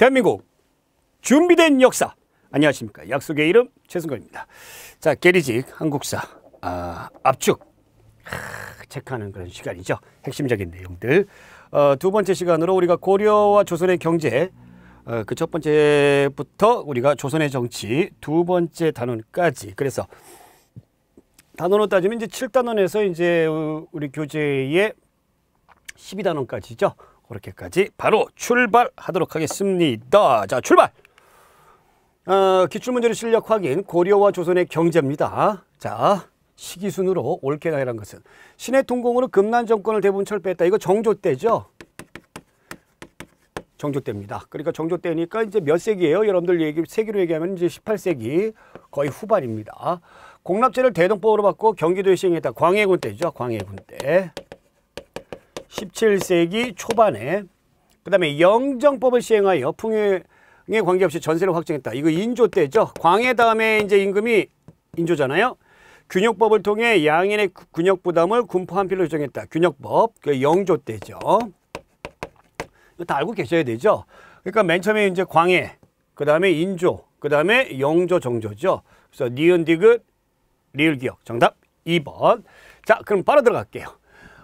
대한민국 준비된 역사 안녕하십니까 약속의 이름 최승건입니다 자 게리직 한국사 아, 압축 하, 체크하는 그런 시간이죠 핵심적인 내용들 어, 두 번째 시간으로 우리가 고려와 조선의 경제 어, 그 첫 번째부터 우리가 조선의 정치 두 번째 단원까지 그래서 단원으로 따지면 이제 칠단원에서 이제 우리 교재의 십이 단원까지죠 그렇게까지 바로 출발하도록 하겠습니다. 자, 출발! 어, 기출문제의 실력 확인, 고려와 조선의 경제입니다. 자, 시기순으로 옳게 나열한 것은 신의 통공으로 금난 정권을 대부분 철폐했다. 이거 정조 때죠? 정조 때입니다. 그러니까 정조 때니까 이제 몇 세기예요? 여러분들 얘기 세기로 얘기하면 이제 18세기 거의 후반입니다. 공납제를 대동법으로 받고 경기도에 시행했다. 광해군 때죠. 광해군 때. 17세기 초반에 그 다음에 영정법을 시행하여 풍요에 관계없이 전세를 확정했다. 이거 인조 때죠. 광해 다음에 이제 임금이 인조잖아요. 균역법을 통해 양인의 균역 부담을 군포 한 필로 정했다 균역법, 그 영조 때죠. 이거 다 알고 계셔야 되죠. 그러니까 맨 처음에 이제 광해, 그 다음에 인조, 그 다음에 영조 정조죠. 그래서 니은디귿 리을기억 정답 2번. 자, 그럼 바로 들어갈게요.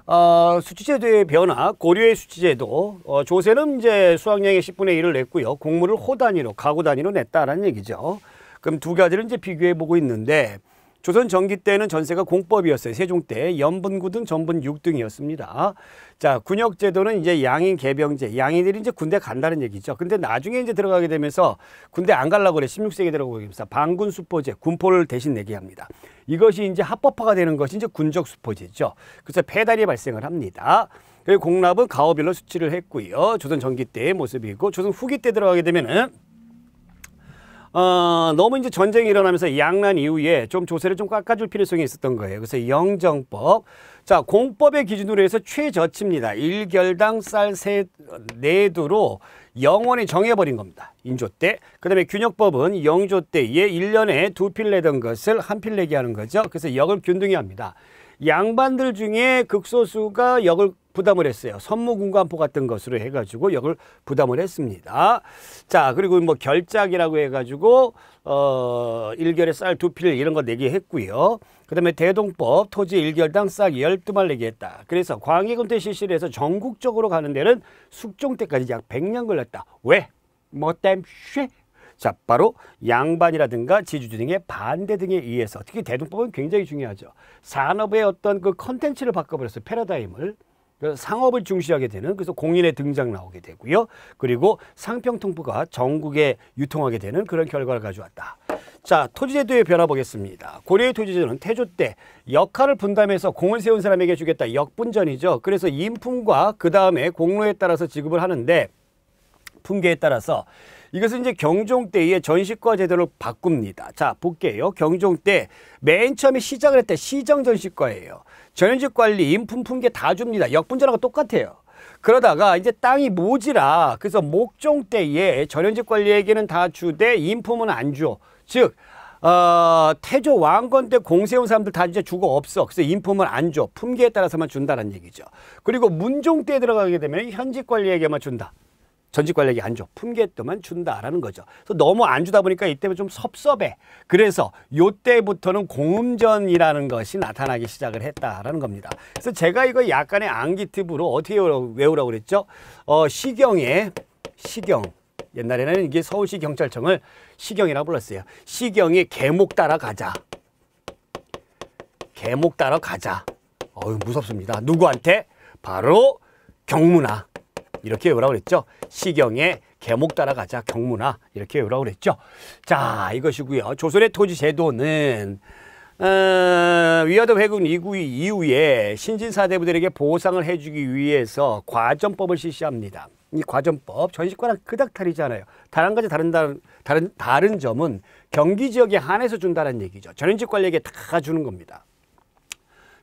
어, 수치제도의 변화, 고려의 수치제도, 어, 조세는 이제 수학량의 10분의 1을 냈고요. 공물을호 단위로, 가구 단위로 냈다라는 얘기죠. 그럼 두 가지를 이제 비교해 보고 있는데 조선 전기 때는 전세가 공법이었어요. 세종 때 연분 9등, 전분 6등이었습니다. 자, 군역 제도는 이제 양인 개병제, 양인들이 이제 군대 간다는 얘기죠. 근데 나중에 이제 들어가게 되면서 군대 안 갈라고 그래. 16세기 들어가게 되면서 반군 수포제, 군포를 대신 내게 합니다. 이것이 이제 합법화가 되는 것이 이제 군적 수포제죠. 그래서 폐달이 발생을 합니다. 그리고 공납은 가오별로 수치를 했고요. 조선 전기 때의 모습이고 조선 후기 때 들어가게 되면은 어, 너무 이제 전쟁이 일어나면서 양난 이후에 좀 조세를 좀 깎아줄 필요성이 있었던 거예요. 그래서 영정법. 자, 공법의 기준으로 해서 최저치입니다. 일결당 쌀 세, 내두로 영원히 정해버린 겁니다. 인조 때. 그 다음에 균역법은 영조 때에 일년에 두 필 내던 것을 한 필 내게 하는 거죠. 그래서 역을 균등히 합니다. 양반들 중에 극소수가 역을 부담을 했어요. 선무군관포 같은 것으로 해가지고 역을 부담을 했습니다. 자 그리고 뭐 결작이라고 해가지고 어 일결에 쌀두필 이런 거 내기 했고요. 그 다음에 대동법 토지 일결당 싹 열두 말 내기 했다. 그래서 광해군태 실시를 해서 전국적으로 가는 데는 숙종 때까지 약1 0 0년 걸렸다. 왜? 뭐 땜쉐? 자 바로 양반이라든가 지주주 등의 반대 등에 의해서 특히 대동법은 굉장히 중요하죠. 산업의 어떤 그 컨텐츠를 바꿔버렸어요. 패러다임을. 그래서 상업을 중시하게 되는 그래서 공인의 등장 나오게 되고요. 그리고 상평통부가 전국에 유통하게 되는 그런 결과를 가져왔다. 자, 토지제도의 변화 보겠습니다. 고려의 토지제도는 태조 때 역할을 분담해서 공을 세운 사람에게 주겠다. 역분전이죠. 그래서 인품과 그 다음에 공로에 따라서 지급을 하는데 품계에 따라서 이것은 이제 경종 때의 전시과 제도를 바꿉니다. 자, 볼게요. 경종 때 맨 처음에 시작을 했대 시정 전시과예요. 전현직 관리, 인품 품계 다 줍니다. 역분전하고 똑같아요. 그러다가 이제 땅이 모지라 그래서 목종 때에 전현직 관리에게는 다 주되 인품은 안 줘. 즉 어, 태조 왕건 때 공세운 사람들 다 이제 주고 없어. 그래서 인품을 안 줘. 품계에 따라서만 준다는 얘기죠. 그리고 문종 때에 들어가게 되면 현직 관리에게만 준다. 전직 관리에게 안 줘. 품계에만 준다라는 거죠. 그래서 너무 안 주다 보니까 이때면 좀 섭섭해. 그래서 요때부터는 공음전이라는 것이 나타나기 시작을 했다라는 겁니다. 그래서 제가 이거 약간의 암기 팁으로 어떻게 외우라고 그랬죠? 어, 시경에 시경 옛날에는 이게 서울시 경찰청을 시경이라고 불렀어요. 시경에 계목 따라 가자. 계목 따라 가자. 어유 무섭습니다. 누구한테? 바로 경문아. 이렇게 외우라고 그랬죠. 시경에 계목 따라가자 경문아 이렇게 외우라고 그랬죠. 자 이것이고요. 조선의 토지 제도는 어, 위화도 회군 이후에 신진사대부들에게 보상을 해주기 위해서 과점법을 실시합니다. 이 과점법 전시과랑 그닥 다르잖아요. 다른 가지 다른 다른 다른 다른 점은 경기 지역에 한해서 준다는 얘기죠. 전현직 관리에게 다 주는 겁니다.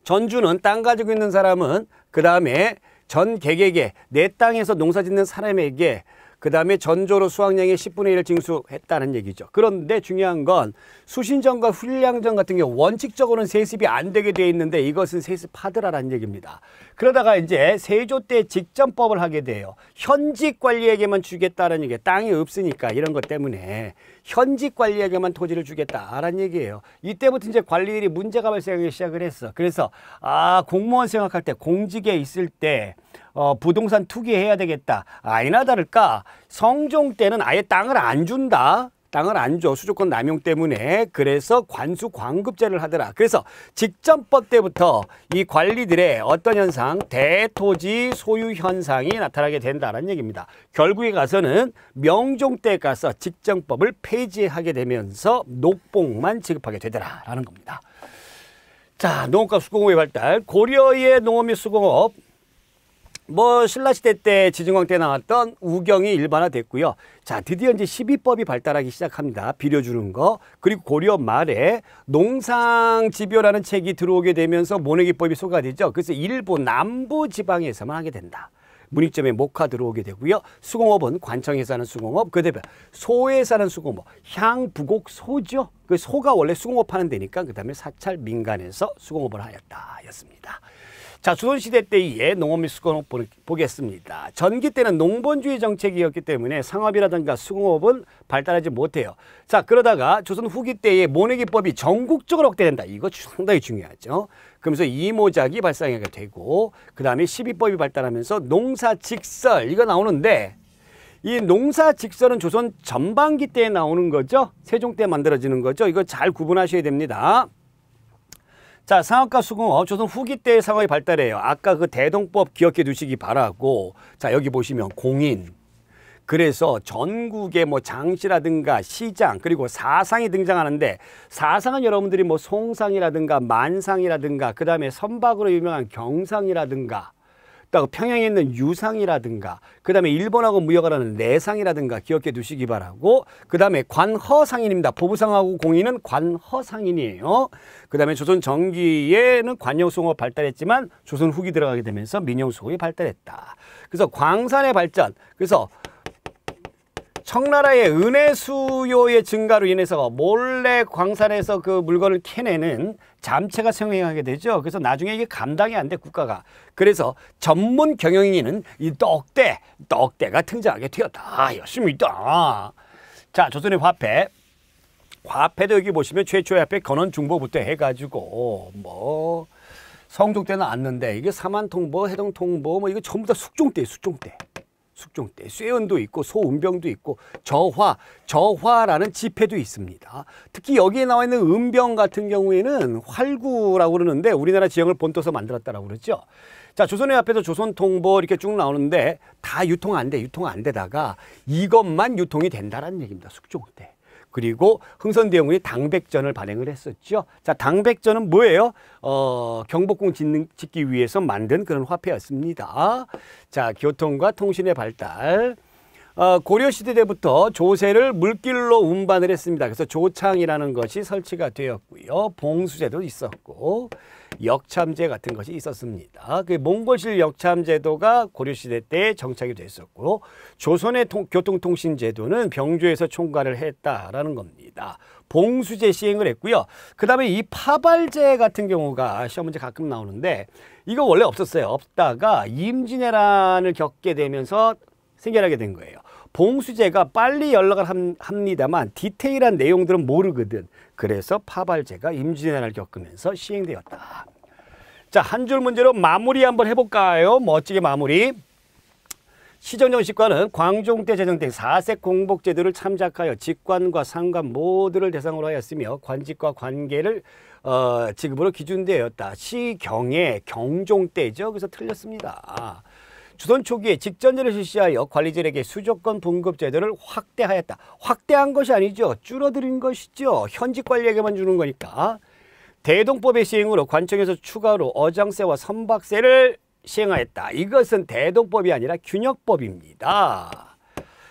전주는 땅 가지고 있는 사람은 그 다음에 전 개개개 내 땅에서 농사짓는 사람에게 그 다음에 전조로 수확량의 10분의 1을 징수했다는 얘기죠. 그런데 중요한 건 수신전과 훈량전 같은 경우 원칙적으로는 세습이 안 되게 돼 있는데 이것은 세습하더라라는 얘기입니다. 그러다가 이제 세조 때 직전법을 하게 돼요. 현직 관리에게만 주겠다는 얘기 예요 땅이 없으니까 이런 것 때문에 현직 관리에게만 토지를 주겠다라는 얘기예요. 이때부터 이제 관리들이 문제가 발생하기 시작을 했어. 그래서 아 공무원 생각할 때 공직에 있을 때 어, 부동산 투기해야 되겠다. 아니나 다를까 성종 때는 아예 땅을 안 준다. 땅을 안 줘. 수조권 남용 때문에. 그래서 관수 광급제를 하더라. 그래서 직전법 때부터 이 관리들의 어떤 현상, 대토지 소유 현상이 나타나게 된다는 얘기입니다. 결국에 가서는 명종 때 가서 직전법을 폐지하게 되면서 녹봉만 지급하게 되더라라는 겁니다. 자, 농업과 수공업의 발달, 고려의 농업 및 수공업, 뭐 신라시대 때 지중왕 때 나왔던 우경이 일반화됐고요. 자 드디어 이제 시비법이 발달하기 시작합니다. 비료 주는거 그리고 고려 말에 농상지벼라는 책이 들어오게 되면서 모내기법이 소가되죠. 그래서 일본 남부 지방에서만 하게 된다. 문익점에 목화 들어오게 되고요. 수공업은 관청에 사는 수공업, 그 대표 소에 사는 수공업, 향부곡 소죠. 그 소가 원래 수공업 하는 데니까 그 다음에 사찰 민간에서 수공업을 하였다였습니다. 자, 조선시대 때의 농업 및 수공업 보겠습니다. 전기 때는 농본주의 정책이었기 때문에 상업이라든가 수공업은 발달하지 못해요. 자, 그러다가 조선 후기 때의 모내기법이 전국적으로 확대된다. 이거 상당히 중요하죠. 그러면서 이모작이 발생하게 되고 그 다음에 시비법이 발달하면서 농사직설 이거 나오는데 이 농사직설은 조선 전반기 때에 나오는 거죠. 세종 때 만들어지는 거죠. 이거 잘 구분하셔야 됩니다. 자상업과 수공업 어, 조선 후기 때의 상황이 발달해요. 아까 그 대동법 기억해 두시기 바라고 자 여기 보시면 공인 그래서 전국의 뭐 장시라든가 시장 그리고 사상이 등장하는데 사상은 여러분들이 뭐 송상이라든가 만상이라든가 그 다음에 선박으로 유명한 경상이라든가 또 그러니까 평양에 있는 유상이라든가 그다음에 일본하고 무역을 하는 내상이라든가 기억해 두시기 바라고 그다음에 관허상인입니다. 보부상하고 공인은 관허상인이에요. 그다음에 조선 전기에는 관용수호가 발달했지만 조선 후기 들어가게 되면서 민영수호가 발달했다. 그래서 광산의 발전 그래서 청나라의 은혜 수요의 증가로 인해서 몰래 광산에서 그 물건을 캐내는 잠체가 성행하게 되죠. 그래서 나중에 이게 감당이 안 돼 국가가. 그래서 전문 경영인은 이 떡대, 떡대가 등장하게 되었다. 열심히 있다 자, 조선의 화폐. 화폐도 여기 보시면 최초의 화폐 건원 중보부터 해가지고 뭐 성종 때는 왔는데 이게 사만통보, 해동통보 뭐 이거 전부 다 숙종 때, 숙종 때. 숙종때 쇠연도 있고 소운병도 있고 저화, 저화라는 지폐도 있습니다. 특히 여기에 나와 있는 음병 같은 경우에는 활구라고 그러는데 우리나라 지형을 본떠서 만들었다라고 그러죠. 자 조선의 앞에서 조선통보 이렇게 쭉 나오는데 다 유통 안 돼, 유통 안 되다가 이것만 유통이 된다라는 얘기입니다. 숙종 때. 그리고 흥선대원군이 당백전을 발행을 했었죠. 자, 당백전은 뭐예요? 어, 경복궁 짓는, 짓기 위해서 만든 그런 화폐였습니다. 자, 교통과 통신의 발달, 어, 고려시대 때부터 조세를 물길로 운반을 했습니다. 그래서 조창이라는 것이 설치가 되었고요. 봉수제도 있었고 역참제 같은 것이 있었습니다. 그몽골실 역참제도가 고려시대 때 정착이 됐었고 조선의 통, 교통통신제도는 병조에서 총괄을 했다라는 겁니다. 봉수제 시행을 했고요. 그 다음에 이 파발제 같은 경우가 시험 문제 가끔 나오는데 이거 원래 없었어요. 없다가 임진왜란을 겪게 되면서 생겨나게 된 거예요. 봉수제가 빨리 연락을 합니다만 디테일한 내용들은 모르거든. 그래서 파발제가 임진왜란을 겪으면서 시행되었다. 자, 한 줄 문제로 마무리 한번 해볼까요? 멋지게 마무리. 시정정식관은 광종때 제정된 사색 공복제도를 참작하여 직관과 상관 모두를 대상으로 하였으며 관직과 관계를 어, 지급으로 기준되었다. 시경의 경종 때죠. 그래서 틀렸습니다. 주선 초기에 직전제를 실시하여 관리진에게 수조권 분급 제도를 확대하였다. 확대한 것이 아니죠. 줄어드린 것이죠. 현직 관리에게만 주는 거니까. 대동법의 시행으로 관청에서 추가로 어장세와 선박세를 시행하였다. 이것은 대동법이 아니라 균역법입니다.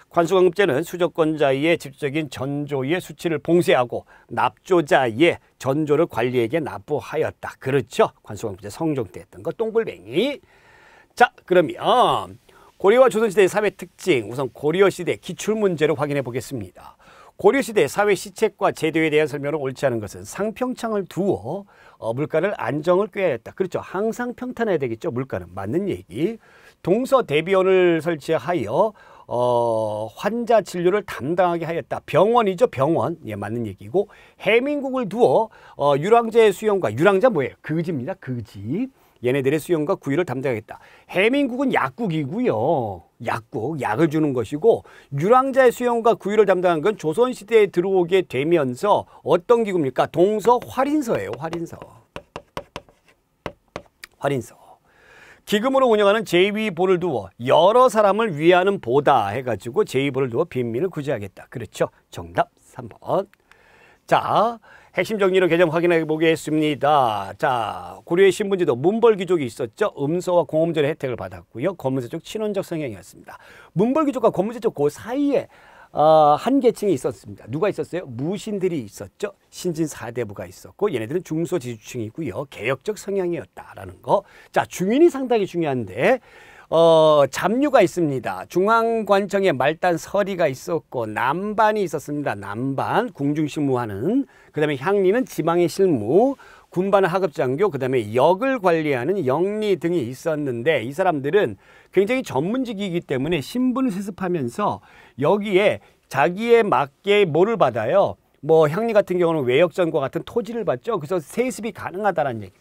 관수강급제는 수조권자의 직접적인 전조의 수치를 봉쇄하고 납조자의 전조를 관리에게 납부하였다. 그렇죠. 관수강급제 성종 때 했던 거 똥불뱅이. 자 그러면 고려와 조선시대의 사회 특징 우선 고려시대 기출문제로 확인해 보겠습니다. 고려시대 사회 시책과 제도에 대한 설명을 옳지 않은 것은 상평창을 두어 어, 물가를 안정을 꾀하였다 그렇죠. 항상 평탄해야 되겠죠. 물가는 맞는 얘기. 동서 대비원을 설치하여 어, 환자 진료를 담당하게 하였다. 병원이죠, 병원. 예, 맞는 얘기고. 해민국을 두어 어, 유랑자의 수용과 유랑자 뭐예요? 그지입니다. 그지. 얘네들의 수용과 구의를 담당하겠다. 해민국은 약국이고요. 약국, 약을 주는 것이고 유랑자의 수용과 구의를 담당한 건 조선시대에 들어오게 되면서 어떤 기구입니까? 동서 활인서예요. 활인서. 활인서. 기금으로 운영하는 제2보를 두어 여러 사람을 위하는 보다 해가지고 제2보를 두어 빈민을 구제하겠다. 그렇죠. 정답 3번. 자, 핵심 정리로 개념 확인해 보겠습니다. 자, 고려의 신분제도 문벌귀족이 있었죠. 음서와 공엄제의 혜택을 받았고요. 검은세족 친원적 성향이었습니다. 문벌귀족과 검은세족 그 사이에 어, 한 계층이 있었습니다. 누가 있었어요? 무신들이 있었죠. 신진 사대부가 있었고 얘네들은 중소지주층이고요. 개혁적 성향이었다라는 거. 자, 중인이 상당히 중요한데 어, 잡류가 있습니다. 중앙관청에 말단 서리가 있었고 남반이 있었습니다. 남반 궁중실무하는 그다음에 향리는 지방의 실무 군반 하급장교 그다음에 역을 관리하는 영리 등이 있었는데 이 사람들은 굉장히 전문직이기 때문에 신분을 세습하면서 여기에 자기에 맞게 뭐를 받아요. 뭐 향리 같은 경우는 외역전과 같은 토지를 받죠. 그래서 세습이 가능하다는 얘기.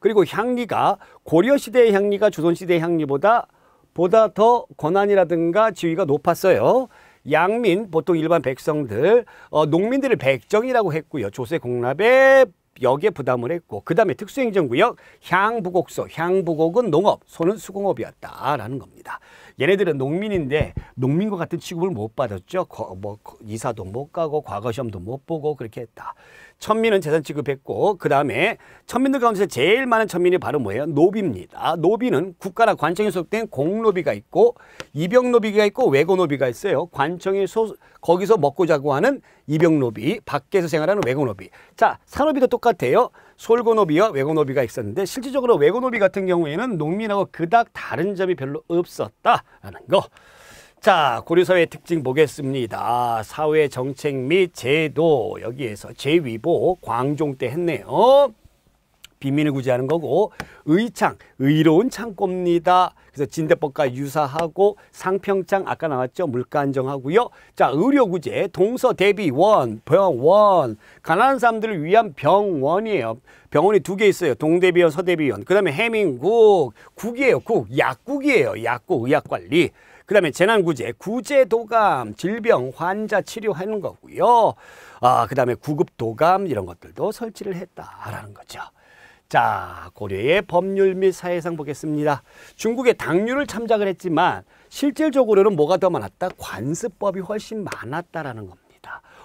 그리고 향리가 고려시대의 향리가 조선시대의 향리보다 보다 더 권한이라든가 지위가 높았어요. 양민, 보통 일반 백성들, 어, 농민들을 백정이라고 했고요. 조세 공납에 역에 부담을 했고 그 다음에 특수행정구역 향부곡소 향부곡은 농업 소는 수공업이었다라는 겁니다. 얘네들은 농민인데 농민과 같은 취급을 못 받았죠. 거, 뭐 이사도 못 가고 과거 시험도 못 보고 그렇게 했다. 천민은 재산 취급했고 그 다음에 천민들 가운데서 제일 많은 천민이 바로 뭐예요? 노비입니다. 노비는 국가나 관청에 소속된 공노비가 있고 이병노비가 있고 외고노비가 있어요. 관청에 소 거기서 먹고 자고 하는 이병노비, 밖에서 생활하는 외고노비. 자, 산업이도 똑같아요. 솔고노비와 외고노비가 있었는데 실질적으로 외고노비 같은 경우에는 농민하고 그닥 다른 점이 별로 없었다라는 거. 자, 고려사회 특징 보겠습니다. 사회 정책 및 제도, 여기에서 제위보, 광종 때 했네요. 비민을 구제하는 거고, 의창, 의로운 창고입니다. 그래서 진대법과 유사하고 상평창 아까 나왔죠 물가 안정하고요 자 의료구제 동서 대비원 병원 가난한 사람들을 위한 병원이에요 병원이 두 개 있어요 동대비원 서대비원 그 다음에 해민국 국이에요 국 약국이에요 약국 의학관리 그 다음에 재난구제, 구제도감, 질병, 환자 치료하는 거고요. 아, 그 다음에 구급도감 이런 것들도 설치를 했다라는 거죠. 자, 고려의 법률 및 사회상 보겠습니다. 중국의 당류를 참작을 했지만 실질적으로는 뭐가 더 많았다? 관습법이 훨씬 많았다라는 겁니다.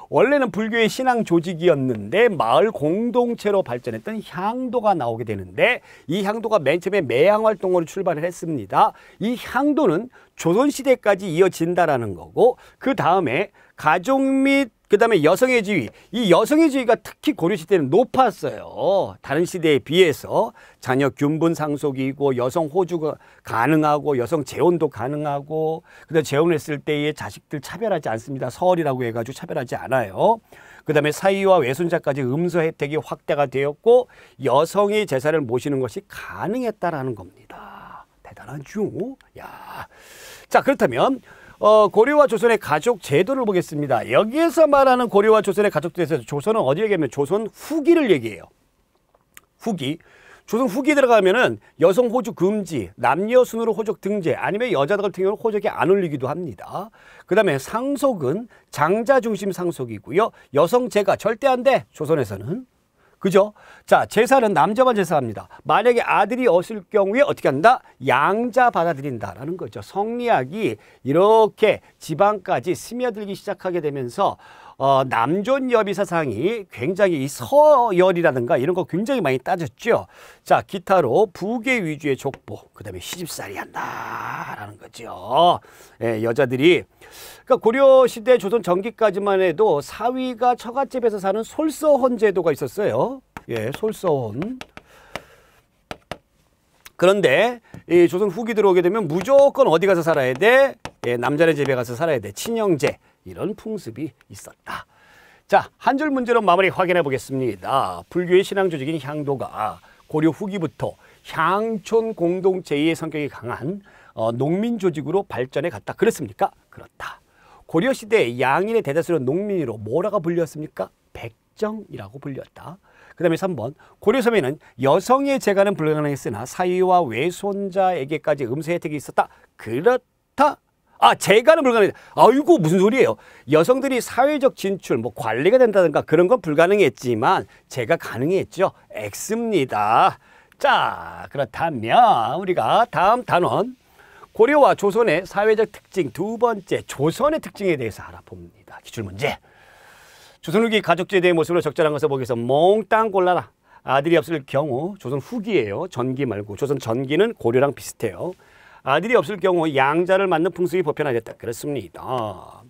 원래는 불교의 신앙 조직이었는데 마을 공동체로 발전했던 향도가 나오게 되는데 이 향도가 맨 처음에 매향 활동으로 출발을 했습니다. 이 향도는 조선시대까지 이어진다라는 거고 그 다음에 가족 및그 다음에 여성의 지위. 이 여성의 지위가 특히 고려시대는 높았어요. 다른 시대에 비해서 자녀 균분 상속이고 여성 호주가 가능하고 여성 재혼도 가능하고 그다음 재혼했을 때의 자식들 차별하지 않습니다. 서울이라고 해가지고 차별하지 않아요. 그 다음에 사위와 외손자까지 음소 혜택이 확대가 되었고 여성의 재산을 모시는 것이 가능했다라는 겁니다. 대단하죠? 야. 자, 그렇다면 어, 고려와 조선의 가족 제도를 보겠습니다. 여기에서 말하는 고려와 조선의 가족제도에서 조선은 어디 얘기하면 조선 후기를 얘기해요. 후기. 조선 후기에 들어가면은 여성 호적 금지, 남녀 순으로 호적 등재, 아니면 여자 들 같은 경우는 호적에안 올리기도 합니다. 그 다음에 상속은 장자 중심 상속이고요. 여성 제가 절대 안 돼, 조선에서는. 그죠? 자, 제사는 남자만 제사합니다. 만약에 아들이 없을 경우에 어떻게 한다? 양자 받아들인다라는 거죠. 성리학이 이렇게 지방까지 스며들기 시작하게 되면서 어, 남존 여비사상이 굉장히 이 서열이라든가 이런 거 굉장히 많이 따졌죠. 자, 기타로 부계 위주의 족보, 그 다음에 시집살이 한다라는 거죠. 예, 여자들이. 그러니까 고려시대 조선 전기까지만 해도 사위가 처갓집에서 사는 솔서혼 제도가 있었어요. 예, 솔서혼. 그런데 이 조선 후기 들어오게 되면 무조건 어디 가서 살아야 돼? 예, 남자네 집에 가서 살아야 돼. 친형제. 이런 풍습이 있었다. 자, 한 줄 문제로 마무리 확인해 보겠습니다. 불교의 신앙 조직인 향도가 고려 후기부터 향촌 공동체의 성격이 강한 어, 농민 조직으로 발전해 갔다. 그렇습니까? 그렇다. 고려 시대 양인의 대다수는 농민으로 뭐라고 불렸습니까? 백정이라고 불렸다. 그 다음에 3번 고려섬에는 여성의 재가는 불가능했으나 사위와 외손자에게까지 음세 혜택이 있었다. 그렇다. 아, 재가는 불가능해 아이고, 무슨 소리예요. 여성들이 사회적 진출, 뭐 관리가 된다든가 그런 건 불가능했지만 재가 가능했죠. X입니다. 자, 그렇다면 우리가 다음 단원 고려와 조선의 사회적 특징 두 번째 조선의 특징에 대해서 알아봅니다. 기출문제. 조선 후기 가족 제대의 모습으로 적절한 것을 보기 위해서 몽땅 골라라. 아들이 없을 경우 조선 후기예요. 전기 말고 조선 전기는 고려랑 비슷해요. 아들이 없을 경우 양자를 맞는 풍습이 보편화됐다. 그렇습니다.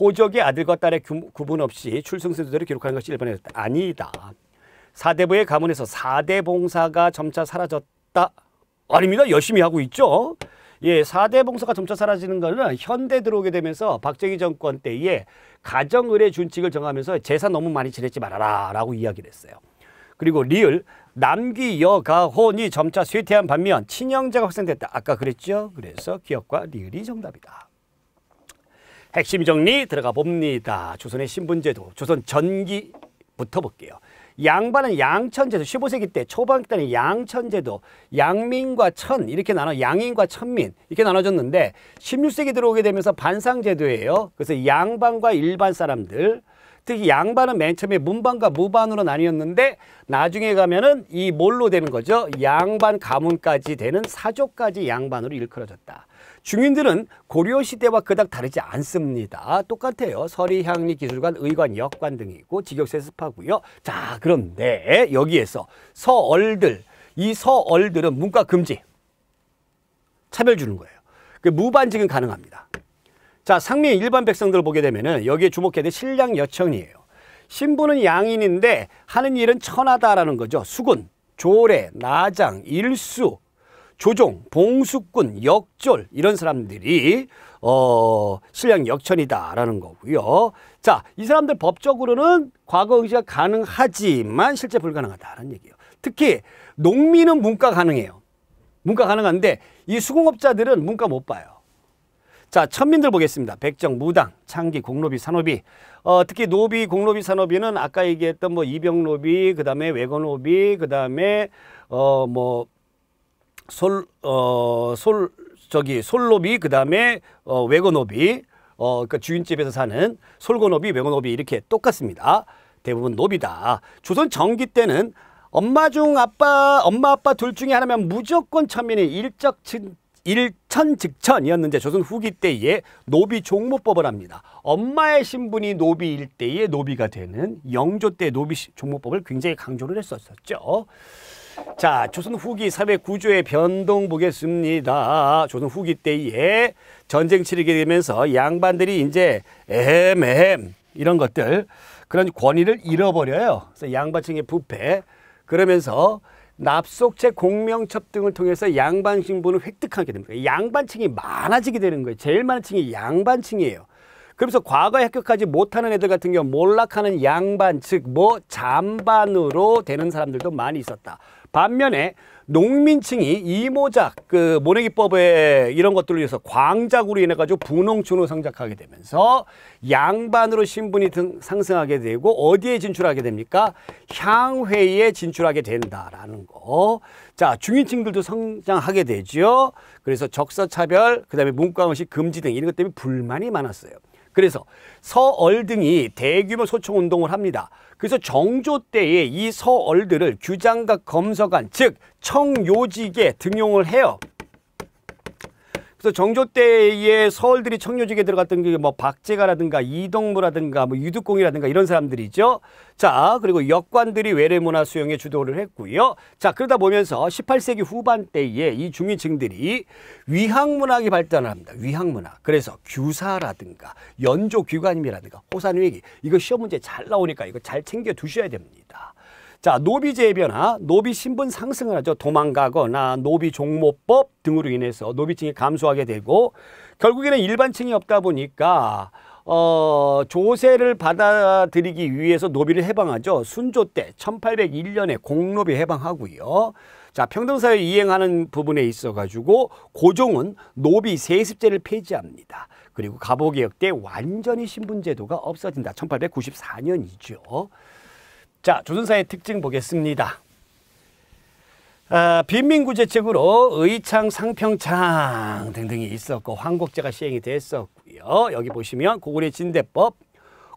호적의 아들과 딸의 구분 없이 출생세대를 기록하는 것이 일본에 아니다. 사대부의 가문에서 사대봉사가 점차 사라졌다. 아닙니다. 열심히 하고 있죠. 예, 사대 봉사가 점차 사라지는 것은 현대 들어오게 되면서 박정희 정권 때에 가정의뢰 준칙을 정하면서 재산 너무 많이 지내지 말아라 라고 이야기를 했어요. 그리고 리을 남기 여가혼이 점차 쇠퇴한 반면 친형제가 확산됐다. 아까 그랬죠? 그래서 기억과 리을이 정답이다. 핵심 정리 들어가 봅니다. 조선의 신분제도, 조선 전기부터 볼게요. 양반은 양천제도, 15세기 때 초반 때는 양천제도, 양민과 천 이렇게 나눠 양인과 천민 이렇게 나눠졌는데 16세기 들어오게 되면서 반상제도예요. 그래서 양반과 일반 사람들 특히 양반은 맨 처음에 문반과 무반으로 나뉘었는데 나중에 가면은 이 뭘로 되는 거죠? 양반 가문까지 되는 사조까지 양반으로 일컬어졌다. 중인들은 고려시대와 그닥 다르지 않습니다. 똑같아요. 서리, 향리, 기술관, 의관, 역관 등이 고 직역세 습하고요. 자 그런데 여기에서 서얼들 이 서얼들은 문과 금지 차별 주는 거예요. 그 무반직은 가능합니다. 자, 상미의 일반 백성들을 보게 되면은 여기에 주목해야 될 신랑 여청이에요. 신부는 양인인데 하는 일은 천하다라는 거죠. 수군, 조례, 나장, 일수, 조종, 봉수꾼, 역졸 이런 사람들이 어, 신량 역천이다라는 거고요. 자, 이 사람들 법적으로는 과거 의지가 가능하지만 실제 불가능하다라는 얘기예요. 특히 농민은 문과 가능해요. 문과 가능한데 이 수공업자들은 문과 못 봐요. 자, 천민들 보겠습니다. 백정, 무당, 창기, 공로비, 산호비. 어, 특히 노비, 공로비, 산호비는 아까 얘기했던 뭐 이병노비, 그 다음에 외건노비, 그 다음에 어, 뭐 솔, 어, 솔, 저기 솔로비그 다음에 어, 외건노비, 어, 그니까 주인집에서 사는 솔고노비, 외건노비 이렇게 똑같습니다. 대부분 노비다. 조선 전기 때는 엄마 중 아빠, 엄마 아빠 둘 중에 하나면 무조건 천민이 일적 친 일천 즉천이었는데 조선 후기 때에 노비 종모법을 합니다. 엄마의 신분이 노비일 때에 노비가 되는 영조 때 노비 종모법을 굉장히 강조를 했었었죠. 자, 조선 후기 사회 구조의 변동 보겠습니다. 조선 후기 때에 전쟁 치르게 되면서 양반들이 이제 애매햄 이런 것들 그런 권위를 잃어버려요. 그래서 양반층의 부패 그러면서 납속체 공명첩 등을 통해서 양반 신분을 획득하게 됩니다. 양반층이 많아지게 되는 거예요. 제일 많은 층이 양반층이에요. 그래서 과거에 합격하지 못하는 애들 같은 경우 몰락하는 양반 즉뭐 잠반으로 되는 사람들도 많이 있었다. 반면에 농민층이 이모작, 그 모내기법에 이런 것들을위해서 광작으로 인해 가지고 분홍촌으로 상작하게 되면서 양반으로 신분이 등 상승하게 되고 어디에 진출하게 됩니까? 향회에 진출하게 된다라는 거. 자, 중인층들도 성장하게 되죠. 그래서 적서차별, 그다음에 문과음식 금지 등 이런 것 때문에 불만이 많았어요. 그래서 서얼 등이 대규모 소총 운동을 합니다. 그래서 정조 때에 이 서얼들을 규장각 검서관 즉 청요직에 등용을 해요. 그래서 정조 때에 서울들이 청료직에 들어갔던 게 뭐 박재가라든가 이동무라든가뭐 유득공이라든가 이런 사람들이죠. 자, 그리고 역관들이 외래문화 수용에 주도를 했고요. 자, 그러다 보면서 18세기 후반 때에 이 중위층들이 위학문학이 발전을 합니다. 위학문학. 그래서 규사라든가 연조귀관임이라든가 호산회기 이거 시험 문제 잘 나오니까 이거 잘 챙겨 두셔야 됩니다. 자, 노비 재변화, 노비 신분 상승을 하죠. 도망가거나 노비 종모법 등으로 인해서 노비층이 감소하게 되고 결국에는 일반층이 없다 보니까 어, 조세를 받아들이기 위해서 노비를 해방하죠. 순조 때 1801년에 공노비 해방하고요. 자, 평등사회 이행하는 부분에 있어 가지고 고종은 노비 세습제를 폐지합니다. 그리고 갑오개혁때 완전히 신분제도가 없어진다. 1894년이죠. 자, 조선사의 특징 보겠습니다. 아, 빈민구제책으로 의창, 상평창 등등이 있었고 황곡제가 시행이 됐었고요. 여기 보시면 고구려 진대법,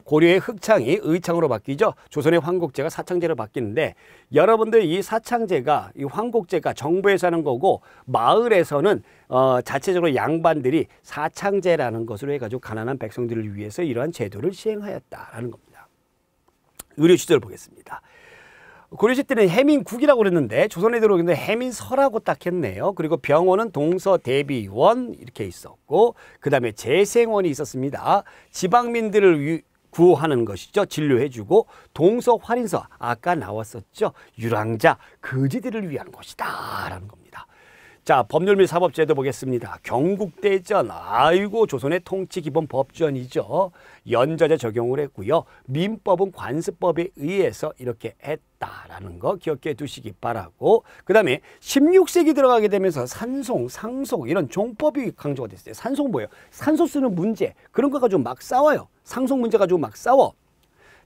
고려의 흑창이 의창으로 바뀌죠. 조선의 황곡제가 사창제로 바뀌는데 여러분들 이 사창제가 이 황곡제가 정부에서 하는 거고 마을에서는 어, 자체적으로 양반들이 사창제라는 것으로 해가지고 가난한 백성들을 위해서 이러한 제도를 시행하였다라는 겁니다. 의료 시절 보겠습니다. 고려시 때는 해민국이라고 그랬는데 조선에 들어오는데 해민서라고 딱 했네요. 그리고 병원은 동서대비원 이렇게 있었고 그 다음에 재생원이 있었습니다. 지방민들을 위, 구호하는 것이죠. 진료해주고 동서활인서 아까 나왔었죠. 유랑자 거지들을 위한 것이다 라는 겁니다. 자, 법률 및 사법제도 보겠습니다. 경국대전, 아이고 조선의 통치기본 법전이죠. 연좌제 적용을 했고요. 민법은 관습법에 의해서 이렇게 했다라는 거 기억해 두시기 바라고 그 다음에 16세기 들어가게 되면서 산송, 상속 이런 종법이 강조가 됐어요. 산송 뭐예요? 산소 쓰는 문제 그런 거 가지고 막 싸워요. 상속 문제 가지고 막 싸워.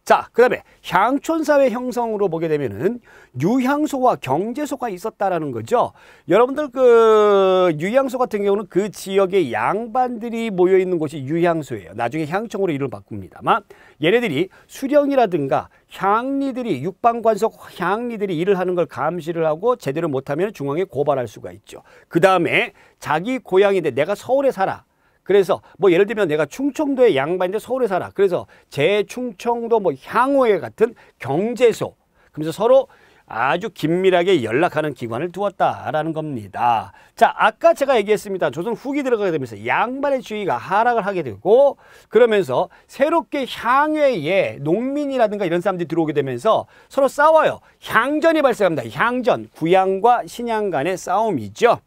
자, 그 다음에 향촌사회 형성으로 보게 되면은 유향소와 경제소가 있었다라는 거죠. 여러분들 그 유향소 같은 경우는 그 지역의 양반들이 모여 있는 곳이 유향소예요. 나중에 향청으로 이름을 바꿉니다만 얘네들이 수령이라든가 향리들이 육방관석 향리들이 일을 하는 걸 감시를 하고 제대로 못하면 중앙에 고발할 수가 있죠. 그 다음에 자기 고향인데 내가 서울에 살아. 그래서 뭐 예를 들면 내가 충청도의 양반인데 서울에 살아. 그래서 제 충청도 뭐 향후에 같은 경제소. 그러면서 서로 아주 긴밀하게 연락하는 기관을 두었다라는 겁니다. 자, 아까 제가 얘기했습니다. 조선 후기 들어가게 되면서 양반의 주위가 하락을 하게 되고 그러면서 새롭게 향외에 농민이라든가 이런 사람들이 들어오게 되면서 서로 싸워요. 향전이 발생합니다. 향전, 구양과 신양 간의 싸움이죠.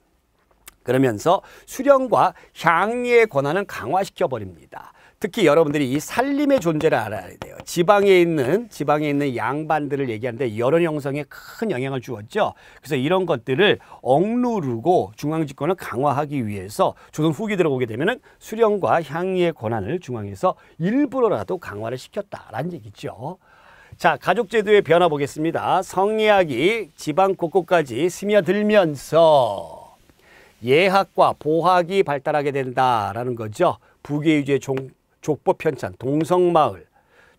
그러면서 수령과 향리의 권한을 강화시켜 버립니다. 특히 여러분들이 이 산림의 존재를 알아야 돼요. 지방에 있는 지방에 있는 양반들을 얘기하는데 여론 형성에 큰 영향을 주었죠. 그래서 이런 것들을 억누르고 중앙 집권을 강화하기 위해서 조선 후기 들어오게 되면 수령과 향리의 권한을 중앙에서 일부러라도 강화를 시켰다라는 얘기죠. 자, 가족 제도의 변화 보겠습니다. 성리학이 지방 곳곳까지 스며들면서 예학과 보학이 발달하게 된다라는 거죠. 부계유주의 종, 족법 편찬, 동성마을,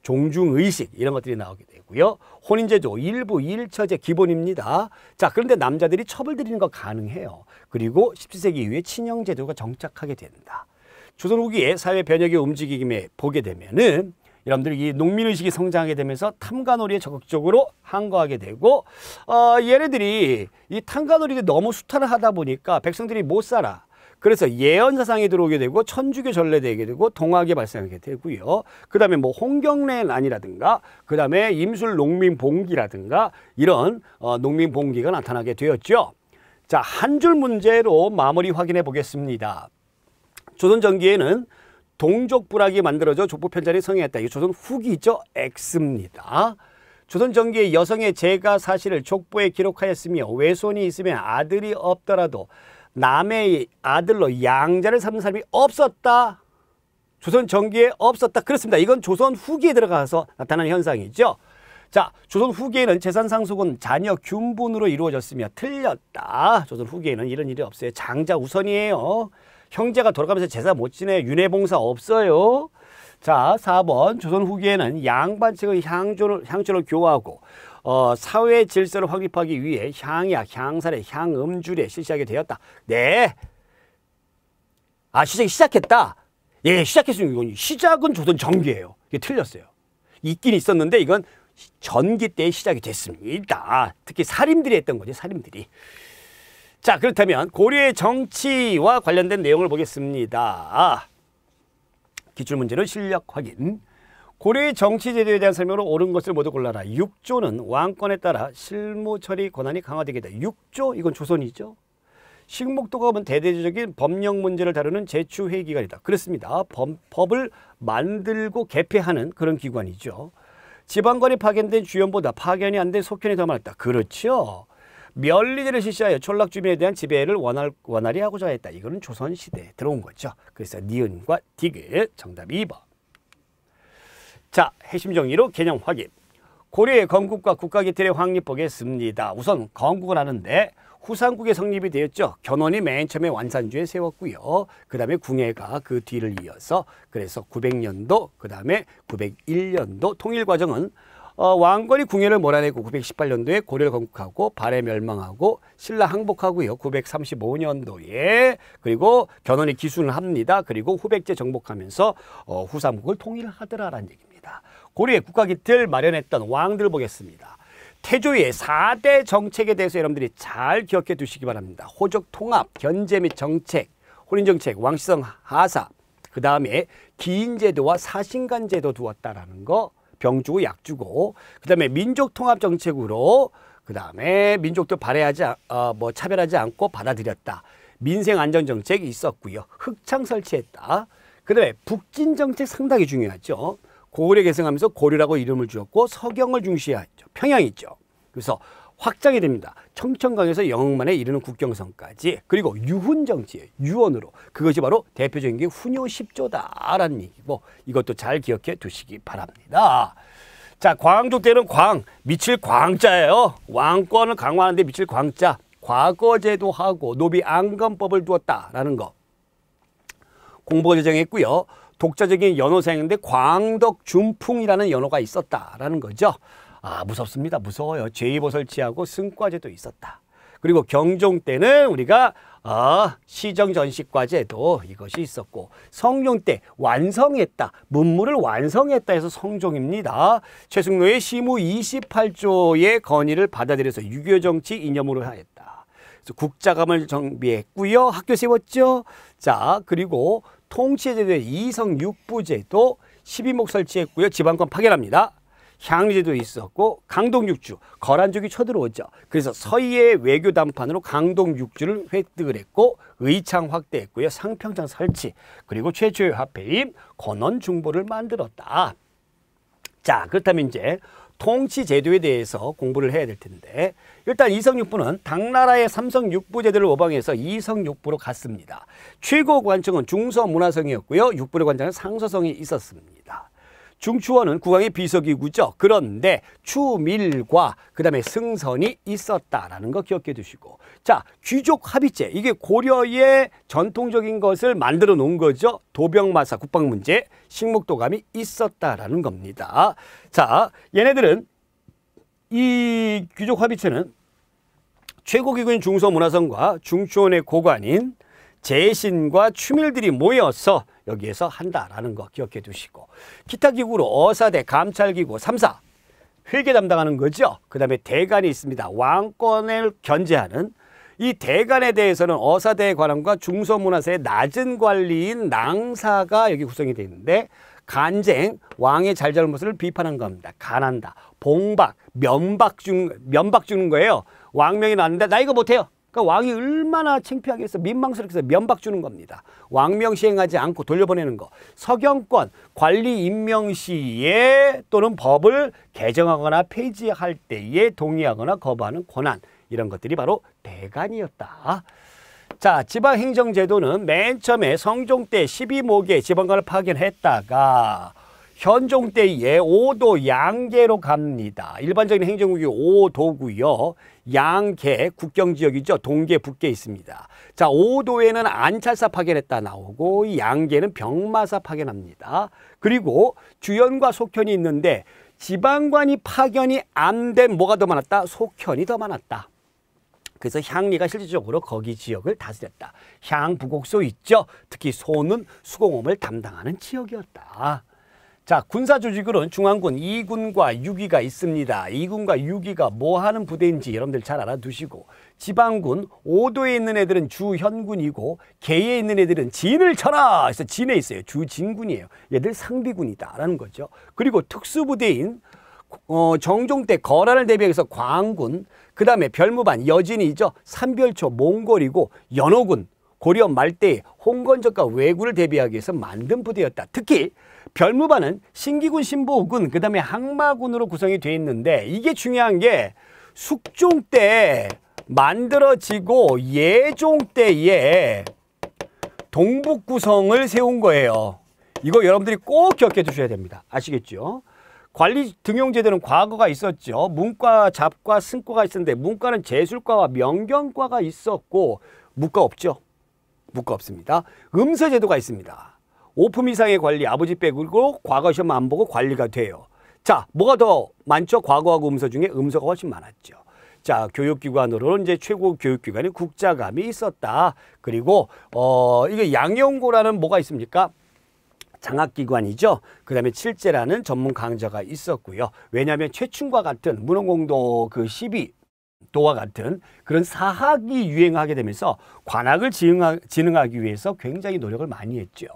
종중의식 이런 것들이 나오게 되고요. 혼인제도 일부 일처제 기본입니다. 자 그런데 남자들이 처벌 드리는 거 가능해요. 그리고 17세기 이후에 친형제도가 정착하게 된다. 조선 후기에 사회 변혁의 움직임에 보게 되면은 여러분들이 농민의식이 성장하게 되면서 탐관오리에 적극적으로 항거하게 되고 어, 얘네들이 이탐관오리들 너무 수탈을 하다 보니까 백성들이 못 살아. 그래서 예언사상에 들어오게 되고 천주교 전래되게 되고 동학에 발생하게 되고요. 그 다음에 뭐 홍경래난이라든가 그 다음에 임술농민봉기라든가 이런 어, 농민봉기가 나타나게 되었죠. 자, 한 줄 문제로 마무리 확인해 보겠습니다. 조선 전기에는 동족 부락이 만들어져 족보 편찬이 성행했다. 이 조선 후기 있죠? X입니다. 조선 전기의 여성의 제가 사실을 족보에 기록하였으며 외손이 있으면 아들이 없더라도 남의 아들로 양자를 삼는 사람이 없었다. 조선 전기에 없었다. 그렇습니다. 이건 조선 후기에 들어가서 나타난 현상이죠. 자, 조선 후기에는 재산 상속은 자녀 균분으로 이루어졌으며 틀렸다. 조선 후기에는 이런 일이 없어요. 장자 우선이에요. 형제가 돌아가면서 제사 못 지내 윤회봉사 없어요. 자, 4번 조선 후기에는 양반 측의 향조를, 향조를 교화하고 어, 사회 질서를 확립하기 위해 향약, 향살의 향음주례 실시하게 되었다. 네. 아, 시작이 시작했다. 예, 시작했으면 이건 시작은 조선 전기예요. 이게 틀렸어요. 있긴 있었는데 이건 전기 때 시작이 됐습니다. 특히 사림들이 했던 거지사림들이 자 그렇다면 고려의 정치와 관련된 내용을 보겠습니다. 아, 기출문제는 실력 확인. 고려의 정치제도에 대한 설명으로 옳은 것을 모두 골라라. 6조는 왕권에 따라 실무 처리 권한이 강화되겠다 6조 이건 조선이죠. 식목도가 보면 대대적인 법령 문제를 다루는 제추회의 기관이다. 그렇습니다. 법, 법을 만들고 개폐하는 그런 기관이죠. 지방관이 파견된 주연보다 파견이 안 된속현이더 많았다. 그렇죠. 멸리제를 실시하여 촌락 주민에 대한 지배를 원활, 원활히 하고자 했다. 이거는 조선시대에 들어온 거죠. 그래서 니은과 디귿 정답 2번. 자, 핵심정의로 개념 확인. 고려의 건국과 국가기틀의 확립 보겠습니다. 우선 건국을 하는데 후삼국의 성립이 되었죠. 견훤이 맨 처음에 완산주에 세웠고요. 그 다음에 궁예가 그 뒤를 이어서 그래서 900년도 그 다음에 901년도 통일 과정은 어, 왕건이 궁예를 몰아내고 918년도에 고려를 건국하고 발해 멸망하고 신라 항복하고요. 935년도에 그리고 견훤이 기순을 합니다. 그리고 후백제 정복하면서 어, 후삼국을 통일하더라라는 얘기입니다. 고려의 국가 기틀 마련했던 왕들 보겠습니다. 태조의 4대 정책에 대해서 여러분들이 잘 기억해 두시기 바랍니다. 호적 통합, 견제 및 정책, 혼인 정책, 왕시성 하사, 그 다음에 기인제도와 사신간제도 두었다라는 거병 주고 약 주고 그다음에 민족 통합 정책으로 그다음에 민족도 발해하지 어, 뭐 차별하지 않고 받아들였다. 민생 안전 정책이 있었고요. 흑창 설치했다. 그다음에 북진 정책 상당히 중요하죠. 고구려 계승하면서 고려라고 이름을 주었고 서경을 중시하죠. 평양이죠. 그래서 확장이 됩니다. 청천강에서 영만에 이르는 국경선까지 그리고 유훈정치의 유언으로 그것이 바로 대표적인 게 훈요십조다라는 얘기고 이것도 잘 기억해 두시기 바랍니다. 자 광조 때는 광 미칠 광자예요. 왕권을 강화하는데 미칠 광자 과거제도 하고 노비 안건법을 두었다라는 거 공보 제정했고요. 독자적인 연호 사인데 광덕 준풍이라는 연호가 있었다라는 거죠. 아 무섭습니다. 무서워요. 제이보 설치하고 승과제도 있었다. 그리고 경종 때는 우리가 아, 시정 전식 과제도 이것이 있었고 성종 때 완성했다. 문물을 완성했다 해서 성종입니다. 최승로의 시무 28조의 건의를 받아들여서 유교 정치 이념으로 하였다. 그래서 국자감을 정비했고요. 학교 세웠죠. 자, 그리고 통치제도의 이성 육부제도 12목 설치했고요. 지방권 파견합니다. 향리제도 있었고 강동 육주, 거란족이 쳐들어오죠. 그래서 서희의 외교 담판으로 강동 육주를 획득을 했고 의창 확대했고요. 상평장 설치 그리고 최초의 화폐인 권원 중보를 만들었다. 자 그렇다면 이제 통치 제도에 대해서 공부를 해야 될 텐데 일단 이성육부는 당나라의 삼성육부 제도를 모방해서 이성육부로 갔습니다. 최고 관청은 중서문화성이었고요. 육부의 관장은 상서성이 있었습니다. 중추원은 국왕의 비서기구죠. 그런데 추밀과 그다음에 승선이 있었다라는 거 기억해 두시고. 자, 귀족 합의제. 이게 고려의 전통적인 것을 만들어 놓은 거죠. 도병마사 국방 문제, 식목도감이 있었다라는 겁니다. 자, 얘네들은 이 귀족 합의체는 최고기구인 중서문화성과 중추원의 고관인 재신과 추밀들이 모여서 여기에서 한다라는 거 기억해 두시고 기타 기구로 어사대, 감찰기구, 삼사 회계 담당하는 거죠. 그 다음에 대관이 있습니다. 왕권을 견제하는 이대관에 대해서는 어사대의 관함과 중소문화세의 낮은 관리인 낭사가 여기 구성이 되어 있는데 간쟁, 왕의 잘잘못을 비판한 겁니다. 간한다, 봉박, 면박 중, 면박 주는 거예요. 왕명이 났는데 나 이거 못해요. 그러니까 왕이 얼마나 창피하겠어 민망스럽겠어 면박 주는 겁니다. 왕명 시행하지 않고 돌려보내는 거. 서경권 관리 임명 시에 또는 법을 개정하거나 폐지할 때에 동의하거나 거부하는 권한 이런 것들이 바로 대간이었다. 자, 지방행정제도는 맨 처음에 성종 때 12목의 지방관을 파견했다가 현종 때에오도 예, 양계로 갑니다. 일반적인 행정국이 오도고요. 양계 국경지역이죠. 동계 북계 있습니다. 자 오도에는 안찰사 파견했다 나오고 양계는 병마사 파견합니다. 그리고 주연과 속현이 있는데 지방관이 파견이 안 된 뭐가 더 많았다? 속현이 더 많았다. 그래서 향리가 실질적으로 거기 지역을 다스렸다. 향, 부곡소 있죠. 특히 소는 수공업을 담당하는 지역이었다. 자, 군사조직으로는 중앙군 2군과 6위가 있습니다. 2군과 6위가 뭐 하는 부대인지 여러분들 잘 알아두시고 지방군 5도에 있는 애들은 주현군이고 개에 있는 애들은 진을 쳐라! 해서 진에 있어요. 주진군이에요. 얘들 상비군이다라는 거죠. 그리고 특수부대인 어, 정종 때 거란을 대비해서 광군, 그 다음에 별무반, 여진이죠. 삼별초, 몽골이고 연호군, 고려 말대 홍건적과 왜구를 대비하기 위해서 만든 부대였다. 특히 별무반은 신기군, 신보군, 그 다음에 항마군으로 구성이 돼 있는데 이게 중요한 게 숙종 때 만들어지고 예종 때에 동북 구성을 세운 거예요. 이거 여러분들이 꼭 기억해 두셔야 됩니다. 아시겠죠? 관리 등용 제도는 과거가 있었죠. 문과, 잡과, 승과가 있었는데 문과는 재술과와 명경과가 있었고 무과 없죠. 묻고 습니다 음서 제도가 있습니다. 오품 이상의 관리 아버지 빼고 과거 시험 안 보고 관리가 돼요. 자, 뭐가 더 많죠? 과거하고 음서 중에 음서가 훨씬 많았죠. 자, 교육기관으로는 이제 최고 교육기관인 국자감이 있었다. 그리고 어 이게 양형고라는 뭐가 있습니까? 장학기관이죠. 그 다음에 칠제라는 전문 강좌가 있었고요. 왜냐하면 최충과 같은 문헌공도 그 시비 또와 같은 그런 사학이 유행하게 되면서 관학을 진흥하기 위해서 굉장히 노력을 많이 했죠.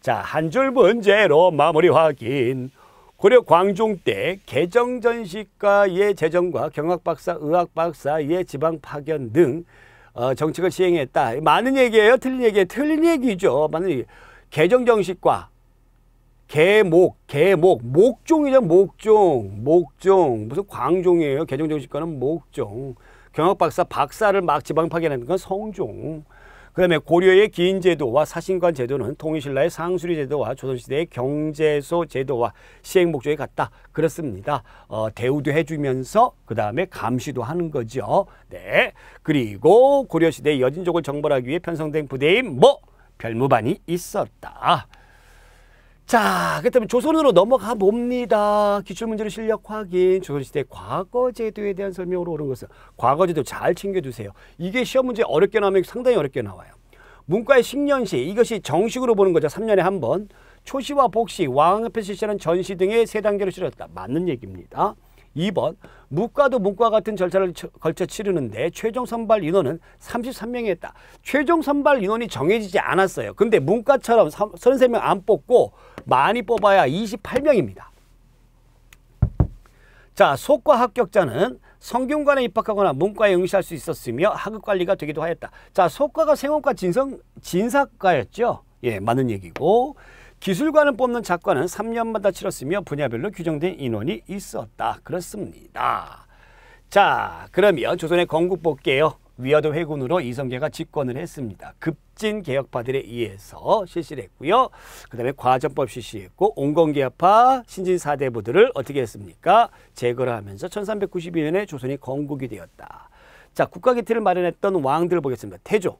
자, 한 줄 문제로 마무리 확인. 고려 광종 때 개정전시과의 재정과 경학박사, 의학박사의 지방 파견 등 어, 정책을 시행했다. 많은 얘기예요. 틀린 얘기예요. 틀린 얘기죠. 많은 얘기. 개정정식과 개목, 개목, 목종이죠. 목종, 목종. 무슨 광종이에요. 개정정신과는 목종. 경학박사, 박사를 막 지방 파견하는 건 성종. 그 다음에 고려의 긴 제도와 사신관 제도는 통일신라의 상수리 제도와 조선시대의 경제소 제도와 시행 목적이 같다. 그렇습니다. 어, 대우도 해주면서 그 다음에 감시도 하는 거죠. 네. 그리고 고려시대 여진족을 정벌하기 위해 편성된 부대인 뭐 별무반이 있었다. 자, 그렇다면 조선으로 넘어가 봅니다. 기출문제를 실력 확인, 조선시대 과거제도에 대한 설명으로 오른 것은 과거제도 잘 챙겨두세요. 이게 시험 문제 어렵게 나오면 상당히 어렵게 나와요. 문과의 식년시, 이것이 정식으로 보는 거죠. 삼년에 한 번. 초시와 복시, 왕 앞에 실시하는 전시 등의 세 단계로 실었다. 맞는 얘기입니다. 2번 무과도 문과 같은 절차를 걸쳐 치르는데 최종 선발 인원은 33명이었다. 최종 선발 인원이 정해지지 않았어요. 근데 문과처럼 33명 안 뽑고 많이 뽑아야 28명입니다. 자, 속과 합격자는 성균관에 입학하거나 문과에 응시할 수 있었으며 학업 관리가 되기도 하였다. 자, 속과가 생원과 진성, 진사과였죠. 예, 맞는 얘기고. 기술관을 뽑는 작관은 3년마다 치렀으며 분야별로 규정된 인원이 있었다. 그렇습니다. 자, 그러면 조선의 건국복계요 위화도 회군으로 이성계가 집권을 했습니다. 급진 개혁파들에 의해서 실시를 했고요. 그 다음에 과전법 실시했고 온건개혁파 신진사대부들을 어떻게 했습니까? 제거를 하면서 1392년에 조선이 건국이 되었다. 자, 국가기틀을 마련했던 왕들을 보겠습니다. 태조,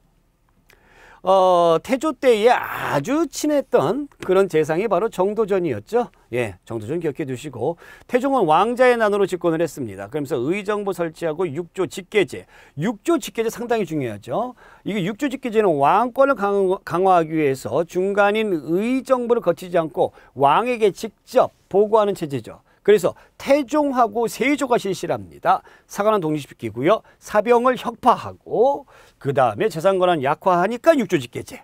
어, 태조 때에 아주 친했던 그런 재상이 바로 정도전이었죠. 예, 정도전 기억해 두시고 태종은 왕자의 난으로 집권을 했습니다. 그러면서 의정부 설치하고 육조 직계제, 육조 직계제 상당히 중요하죠. 이게 육조 직계제는 왕권을 강화, 하기 위해서 중간인 의정부를 거치지 않고 왕에게 직접 보고하는 체제죠. 그래서 태종하고 세조가 실시합니다. 사관은 독립시키고요. 사병을 혁파하고 그 다음에 재산 권한 약화하니까 육조직계제.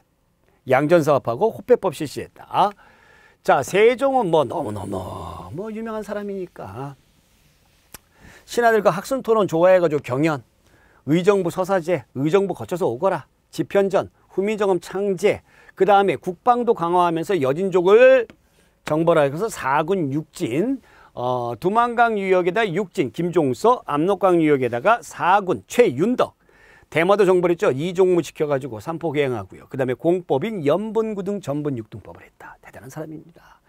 양전사업하고 호패법 실시했다. 자 세종은 뭐 너무너무 뭐 유명한 사람이니까 신하들과 학술토론 좋아해가지고 경연 의정부 서사제 의정부 거쳐서 오거라 집현전 후미정음 창제 그 다음에 국방도 강화하면서 여진족을 정벌하여서 사군 육진 어, 두만강 유역에다 육진 김종서, 압록강 유역에다가 사군 최윤덕, 대마도 정벌 했죠. 이종무 지켜가지고 삼포계행하고요. 그 다음에 공법인 연분구등 전분육등법을 했다. 대단한 사람입니다.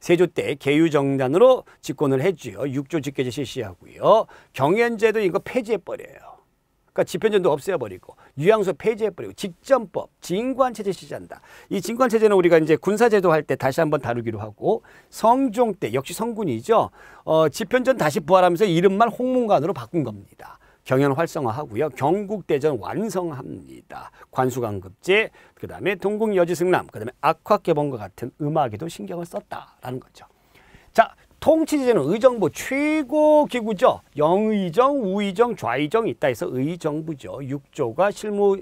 세조 때 계유정단으로 집권을 했죠 육조 직계제 실시하고요. 경연제도 이거 폐지해버려요. 그러니까 집현전도 없애버리고 유양소 폐지해버리고 직전법, 진관체제 시작한다. 이 진관체제는 우리가 이제 군사제도 할 때 다시 한번 다루기로 하고 성종 때 역시 성군이죠. 어, 집현전 다시 부활하면서 이름만 홍문관으로 바꾼 겁니다. 경연 활성화하고요. 경국대전 완성합니다. 관수강급제, 그 다음에 동궁여지승남그 다음에 악화개봉과 같은 음악에도 신경을 썼다라는 거죠. 통치제는 의정부 최고 기구죠. 영의정, 우의정, 좌의정 있다 해서 의정부죠. 육조가 실무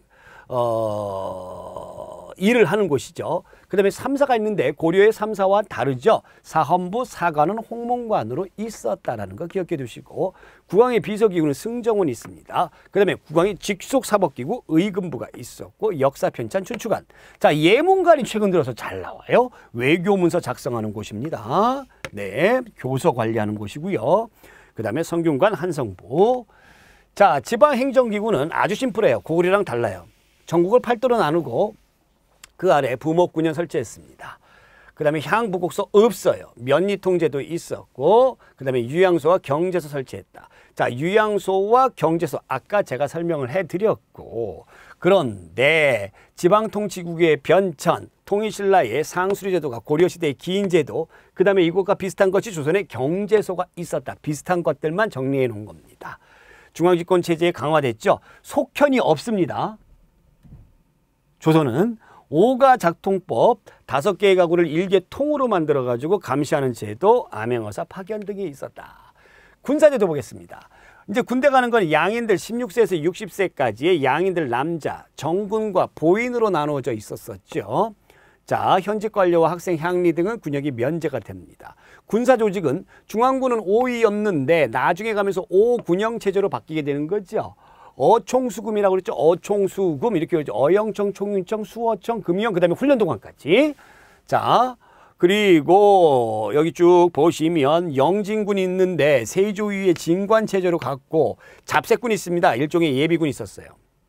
어, 일을 하는 곳이죠. 그 다음에 삼사가 있는데 고려의 삼사와 다르죠. 사헌부 사관은 홍문관으로 있었다라는 거 기억해 두시고 국왕의 비서기구는 승정원이 있습니다. 그 다음에 국왕의 직속사법기구 의금부가 있었고 역사편찬 춘추관 자 예문관이 최근 들어서 잘 나와요. 외교문서 작성하는 곳입니다. 네, 교서 관리하는 곳이고요. 그 다음에 성균관 한성부. 자, 지방행정기구는 아주 심플해요. 고구리랑 달라요. 전국을 팔도로 나누고 그 아래 부목군현 설치했습니다. 그 다음에 향부곡소 없어요. 면리통제도 있었고 그 다음에 유양소와 경제소 설치했다. 자 유양소와 경제소 아까 제가 설명을 해드렸고 그런데 지방통치국의 변천 통일신라의 상수리제도가 고려시대의 기인제도 그 다음에 이것과 비슷한 것이 조선의 경제소가 있었다. 비슷한 것들만 정리해 놓은 겁니다. 중앙집권 체제에 강화됐죠. 속현이 없습니다. 조선은 오가작통법 다섯 개의 가구를 일개 통으로 만들어 가지고 감시하는 제도, 암행어사 파견 등이 있었다. 군사제도 보겠습니다. 이제 군대 가는 건 양인들 16세에서 60세까지의 양인들 남자, 정군과 보인으로 나누어져 있었었죠. 자, 현직 관료와 학생 향리 등은 군역이 면제가 됩니다. 군사 조직은 중앙군은 5위였는데 나중에 가면서 5군영 체제로 바뀌게 되는 거죠. 어총수금이라고 그랬죠. 어총수금 이렇게 그러죠. 어영청, 총윤청, 수어청, 금영 그다음에 훈련동안까지. 자, 그리고 여기 쭉 보시면 영진군이 있는데 세조위의 진관 체제로 갔고 잡세군이 있습니다. 일종의 예비군이 있었어요.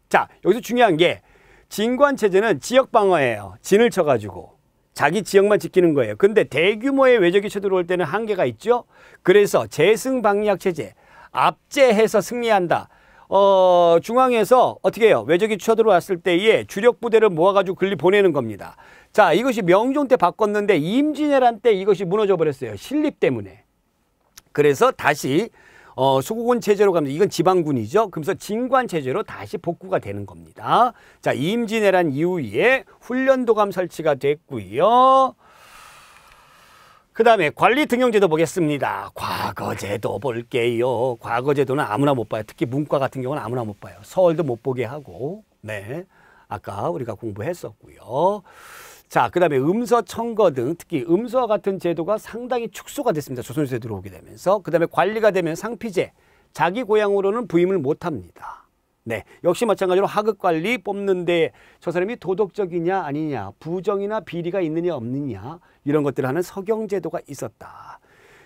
자, 여기서 중요한 게 진관 체제는 지역 방어예요. 진을 쳐가지고 자기 지역만 지키는 거예요. 근데 대규모의 외적이 쳐들어올 때는 한계가 있죠. 그래서 재승 방략 체제 압제해서 승리한다. 어, 중앙에서 어떻게 해요? 외적이 쳐들어왔을 때에 주력 부대를 모아가지고 글리 보내는 겁니다. 자, 이것이 명종 때 바꿨는데 임진왜란 때 이것이 무너져 버렸어요. 신립 때문에. 그래서 다시 어, 수국은 체제로 가면서 이건 지방군이죠. 그러면서 진관 체제로 다시 복구가 되는 겁니다. 자, 임진왜란 이후에 훈련도감 설치가 됐고요. 그 다음에 관리 등용제도 보겠습니다. 과거제도 볼게요. 과거제도는 아무나 못 봐요. 특히 문과 같은 경우는 아무나 못 봐요. 서울도 못 보게 하고, 네. 아까 우리가 공부했었고요. 자, 그 다음에 음서 청거 등 특히 음서와 같은 제도가 상당히 축소가 됐습니다. 조선시대 들어오게 되면서. 그 다음에 관리가 되면 상피제, 자기 고향으로는 부임을 못합니다. 네, 역시 마찬가지로 하급 관리 뽑는데 저 사람이 도덕적이냐 아니냐, 부정이나 비리가 있느냐 없느냐 이런 것들을 하는 서경 제도가 있었다.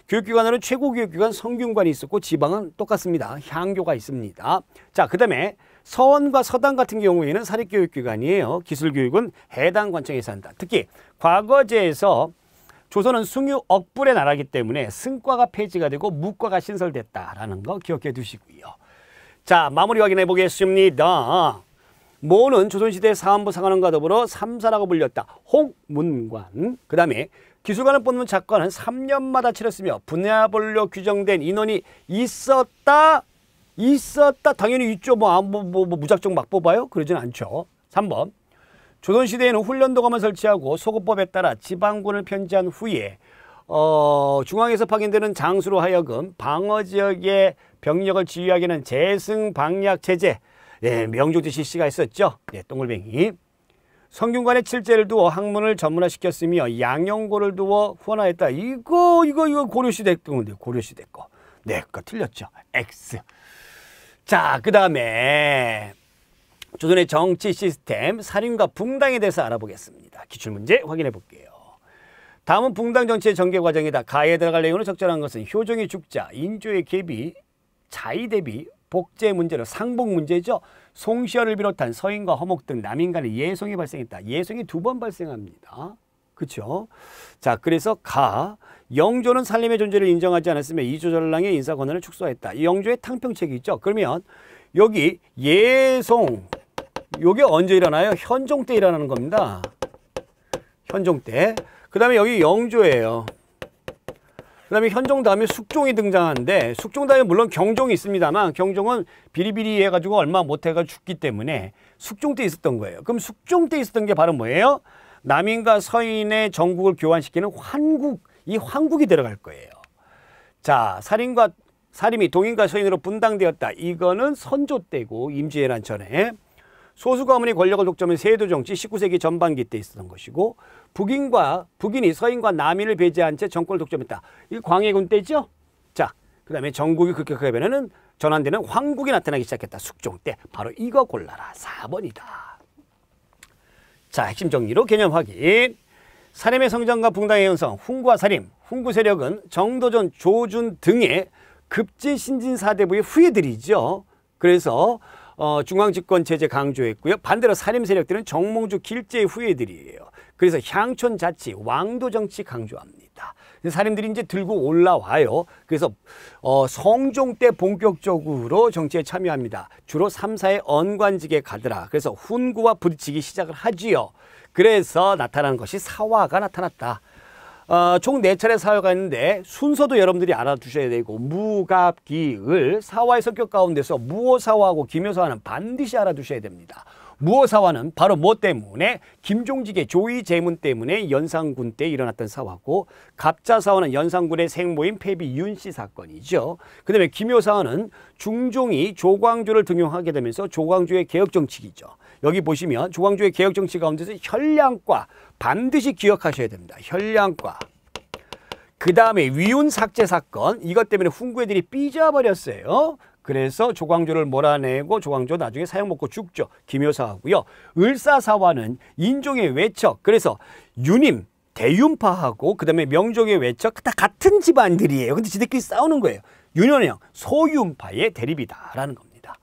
교육기관으로 최고 교육기관 성균관이 있었고 지방은 똑같습니다. 향교가 있습니다. 자, 그 다음에 서원과 서당 같은 경우에는 사립교육기관이에요. 기술교육은 해당 관청에서 한다. 특히 과거제에서 조선은 숭유 억불의 나라기 때문에 승과가 폐지가 되고 무과가 신설됐다라는 거 기억해 두시고요. 자 마무리 확인해 보겠습니다. 모는 조선시대 사안부 상관원과 더불어 삼사라고 불렸다. 홍문관. 그 다음에 기술관을 뽑는 작관은 3년마다 치렀으며 분야별로 규정된 인원이 있었다. 있었다 당연히 있죠. 뭐, 아, 뭐, 뭐, 뭐 무작정 막 뽑아요? 그러진 않죠. 3번 조선시대에는 훈련도감을 설치하고 소급법에 따라 지방군을 편지한 후에 어, 중앙에서 파견되는 장수로 하여금 방어지역의 병력을 지휘하게 하는 재승방약체제 예, 명조지 실시가 있었죠. 예, 동글뱅이 성균관에 칠제를 두어 학문을 전문화시켰으며 양영고를 두어 후원하였다. 이거 이거 이거 고려시대 건데 고려시대 거. 네, 그거 틀렸죠. X. 자, 그 다음에 조선의 정치 시스템, 사림과 붕당에 대해서 알아보겠습니다. 기출문제 확인해 볼게요. 다음은 붕당 정치의 전개 과정이다. 가에 들어갈 내용으로 적절한 것은 효종의 죽자, 인조의 개비, 자의 대비, 복제 문제로 상복 문제죠. 송시열을 비롯한 서인과 허목 등 남인 간의 예송이 발생했다. 예송이 두 번 발생합니다. 그렇죠? 자, 그래서 가 영조는 살림의 존재를 인정하지 않았으며 이조절랑의 인사 권한을 축소했다. 이 영조의 탕평책이 있죠. 그러면 여기 예송 요게 언제 일어나요? 현종 때 일어나는 겁니다. 현종 때. 그 다음에 여기 영조예요. 그 다음에 현종 다음에 숙종이 등장하는데 숙종 다음에 물론 경종이 있습니다만 경종은 비리비리 해가지고 얼마 못해가 죽기 때문에 숙종 때 있었던 거예요. 그럼 숙종 때 있었던 게 바로 뭐예요? 남인과 서인의 정국을 교환시키는 환국 이 황국이 들어갈 거예요. 자, 살인과 살인이 동인과 서인으로 분당되었다. 이거는 선조 때고 임진왜란 전에 소수 가문이 권력을 독점한 세도 정치 19세기 전반기 때 있었던 것이고 북인과 북인이 서인과 남인을 배제한 채 정권을 독점했다. 이 광해군 때죠. 자, 그다음에 전국이 급격하게 변하는 전환되는 황국이 나타나기 시작했다. 숙종 때 바로 이거 골라라 4번이다. 자, 핵심 정리로 개념 확인. 사림의 성장과 붕당의 현성, 훈구와 사림, 훈구 세력은 정도전, 조준 등의 급진 신진 사대부의 후예들이죠. 그래서 어, 중앙집권 체제 강조했고요. 반대로 사림 세력들은 정몽주 길제의 후예들이에요. 그래서 향촌 자치, 왕도 정치 강조합니다. 사림들이 이제 들고 올라와요. 그래서 어, 성종 때 본격적으로 정치에 참여합니다. 주로 삼사의 언관직에 가더라. 그래서 훈구와 부딪히기 시작을 하지요. 그래서 나타나는 것이 사화가 나타났다. 어, 총 네차례 사화가 있는데 순서도 여러분들이 알아두셔야 되고 무갑기을 사화의 성격 가운데서 무오사화하고 기묘사화는 반드시 알아두셔야 됩니다. 무어사화는 바로 뭐 때문에 김종직의 조의 재문 때문에 연산군 때 일어났던 사화고 갑자사화는 연산군의 생모인 폐비 윤씨 사건이죠. 그 다음에 김효사화는 중종이 조광조를 등용하게 되면서 조광조의 개혁정치기죠. 여기 보시면 조광조의 개혁정치 가운데서 혈량과 반드시 기억하셔야 됩니다. 혈량과 그 다음에 위운 삭제 사건 이것 때문에 훈구애들이 삐져버렸어요. 그래서 조광조를 몰아내고 조광조 나중에 사형 먹고 죽죠. 김효사하고요. 을사사화는 인종의 외척. 그래서 유님, 대윤파하고 그다음에 명종의 외척 다 같은 집안들이에요. 근데 지들끼리 싸우는 거예요. 윤현영 소윤파의 대립이다라는 겁니다.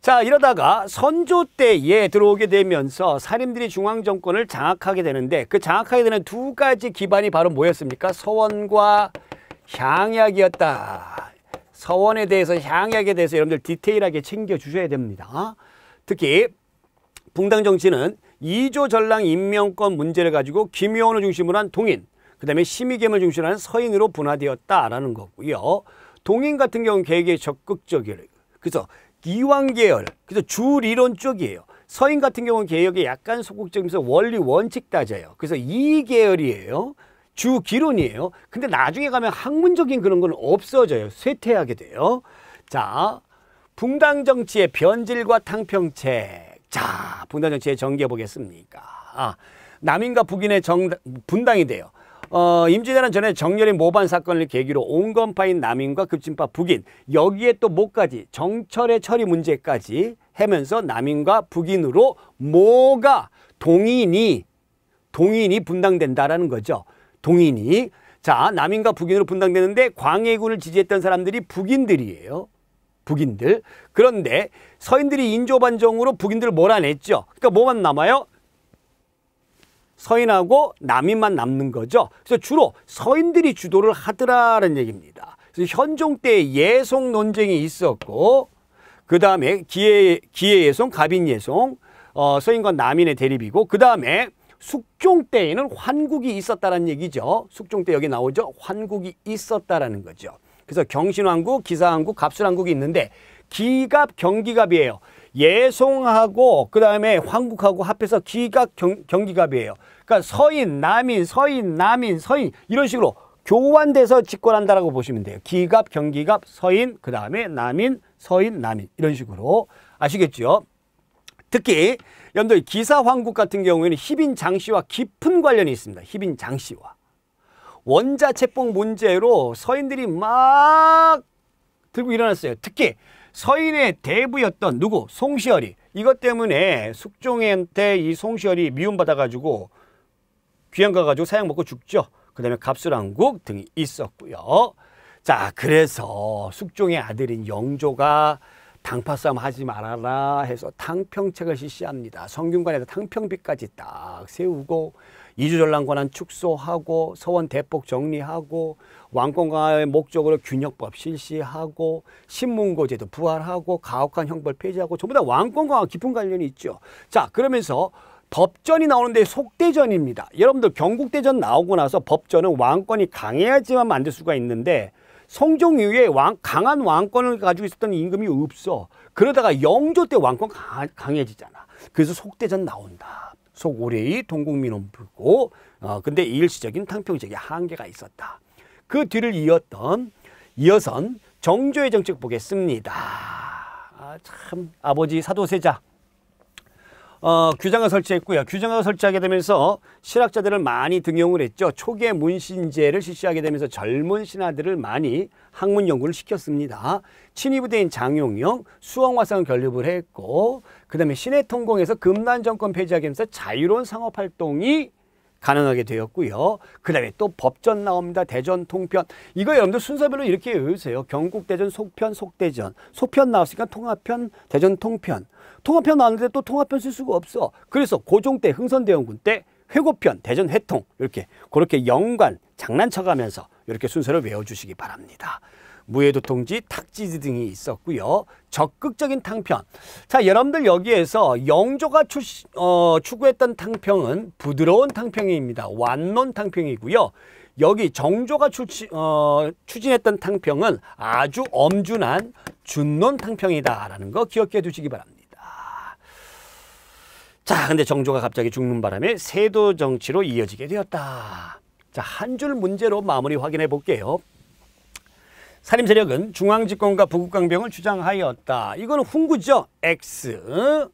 자 이러다가 선조 때에 들어오게 되면서 사림들이 중앙 정권을 장악하게 되는데 그 장악하게 되는 두 가지 기반이 바로 뭐였습니까? 서원과 향약이었다. 서원에 대해서 향약에 대해서 여러분들 디테일하게 챙겨주셔야 됩니다. 특히 붕당정치는 이조 전랑 임명권 문제를 가지고 김효원을 중심으로 한 동인, 그 다음에 심의겸을 중심으로 한 서인으로 분화되었다라는 거고요. 동인 같은 경우는 계획에 적극적이에요. 그래서 기왕계열, 그래서 주리론 쪽이에요. 서인 같은 경우는 개혁에 약간 소극적이면서 원리 원칙 따져요. 그래서 이계열이에요 주 기론이에요. 근데 나중에 가면 학문적인 그런 건 없어져요. 쇠퇴하게 돼요. 자, 붕당 정치의 변질과 탕평책. 자, 분당 정치의 전개 보겠습니까? 아, 남인과 북인의 정, 분당이 돼요. 어, 임진왜란 전에 정렬의 모반 사건을 계기로 온건파인 남인과 급진파 북인 여기에 또 뭐까지 정철의 처리 문제까지 하면서 남인과 북인으로 뭐가 동인이 동인이 분당된다라는 거죠. 동인이 자 남인과 북인으로 분당되는데 광해군을 지지했던 사람들이 북인들이에요. 북인들. 그런데 서인들이 인조반정으로 북인들을 몰아냈죠. 그러니까 뭐만 남아요? 서인하고 남인만 남는 거죠. 그래서 주로 서인들이 주도를 하더라는 라 얘기입니다. 그래서 현종 때 예송 논쟁이 있었고 그 다음에 기해, 기해 예송, 갑인 예송, 어, 서인과 남인의 대립이고 그 다음에 숙종 때에는 환국이 있었다는 얘기죠. 숙종 때 여기 나오죠. 환국이 있었다라는 거죠. 그래서 경신왕국, 기사왕국, 갑술왕국이 있는데 기갑, 경기갑이에요. 예송하고 그다음에 황국하고 합해서 기갑, 경, 경기갑이에요. 그러니까 서인, 남인, 서인, 남인, 서인 이런 식으로 교환돼서 집권한다라고 보시면 돼요. 기갑, 경기갑, 서인, 그다음에 남인, 서인, 남인 이런 식으로 아시겠죠? 특히 여러분들 기사 황국 같은 경우에는 희빈 장씨와 깊은 관련이 있습니다. 희빈 장씨와. 원자 채뽕 문제로 서인들이 막 들고 일어났어요. 특히 서인의 대부였던 누구? 송시열이. 이것 때문에 숙종한테 이 송시열이 미움받아가지고 귀양 가가지고 사형 먹고 죽죠. 그 다음에 갑술왕국 등이 있었고요. 자, 그래서 숙종의 아들인 영조가 당파 싸움 하지 말아라 해서 당평책을 실시합니다. 성균관에서 당평비까지 딱 세우고 이주전란 권한 축소하고 서원 대폭 정리하고 왕권과의 목적으로 균역법 실시하고 신문고제도 부활하고 가혹한 형벌 폐지하고 전부 다왕권과 깊은 관련이 있죠. 자 그러면서 법전이 나오는데 속대전입니다. 여러분들 경국대전 나오고 나서 법전은 왕권이 강해야지만 만들 수가 있는데 성종 이후에 왕, 강한 왕권을 가지고 있었던 임금이 없어. 그러다가 영조 때 왕권 강, 강해지잖아. 그래서 속대전 나온다. 속오래의 동국민원 불고 어, 근데 일시적인 탕평적인 한계가 있었다. 그 뒤를 이었던 이어선 정조의 정책 보겠습니다. 아, 참 아버지 사도세자 어, 규장을 설치했고요. 규장을 설치하게 되면서 실학자들을 많이 등용을 했죠. 초기에 문신제를 실시하게 되면서 젊은 신하들을 많이 학문 연구를 시켰습니다. 친위부대인 장용영, 수원화상 결립을 했고 그 다음에 신해 통공에서 금난 정권 폐지하게 되면서 자유로운 상업활동이 가능하게 되었고요. 그 다음에 또 법전 나옵니다. 대전 통편. 이거 여러분들 순서별로 이렇게 외우세요. 경국대전 속편, 속대전. 속편 나왔으니까 통합편, 대전 통편. 통합편 나왔는데 또 통합편 쓸 수가 없어. 그래서 고종 때 흥선대원군 때 회고편, 대전 회통 이렇게 그렇게 연관 장난쳐가면서 이렇게 순서를 외워주시기 바랍니다. 무예도통지, 탁지지 등이 있었고요. 적극적인 탕평. 자, 여러분들 여기에서 영조가 추, 어, 추구했던 탕평은 부드러운 탕평입니다. 완론 탕평이고요. 여기 정조가 추치, 어, 추진했던 탕평은 아주 엄준한 준론 탕평이다라는 거 기억해 두시기 바랍니다. 자, 근데 정조가 갑자기 죽는 바람에 세도 정치로 이어지게 되었다. 자, 한 줄 문제로 마무리 확인해 볼게요. 사림 세력은 중앙 집권과 부국 강병을 주장하였다. 이건 훈구죠. X.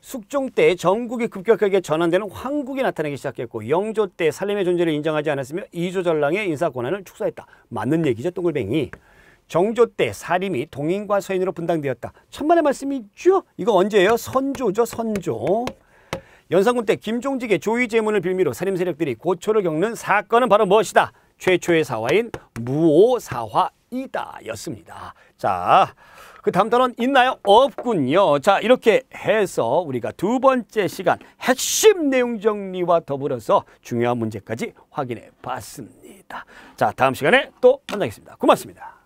숙종 때 전국이 급격하게 전환되는 황국이 나타나기 시작했고 영조 때 살림의 존재를 인정하지 않았으며 이조전랑의 인사 권한을 축소했다. 맞는 얘기죠, 동글뱅이. 정조 때 사림이 동인과 서인으로 분당되었다. 천만의 말씀이죠? 이거 언제예요? 선조죠, 선조. 연산군 때 김종직의 조의제문을 빌미로 살림세력들이 고초를 겪는 사건은 바로 무엇이다? 최초의 사화인 무오사화이다 였습니다. 자, 그 다음 단어는 있나요? 없군요. 자, 이렇게 해서 우리가 두 번째 시간 핵심 내용 정리와 더불어서 중요한 문제까지 확인해 봤습니다. 자, 다음 시간에 또 만나겠습니다. 고맙습니다.